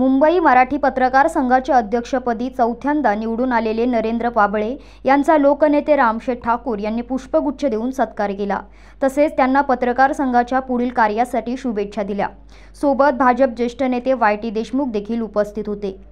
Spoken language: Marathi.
मुंबई मराठी पत्रकार संघाच्या अध्यक्षपदी चौथ्यांदा निवडून आलेले नरेंद्र पाबळे यांचा लोकनेते रामशेठ ठाकूर यांनी पुष्पगुच्छ देऊन सत्कार केला तसेच त्यांना पत्रकार संघाच्या पुढील कार्यासाठी शुभेच्छा दिल्या सोबत भाजप ज्येष्ठ नेते वाय टी देशमुख देखील उपस्थित होते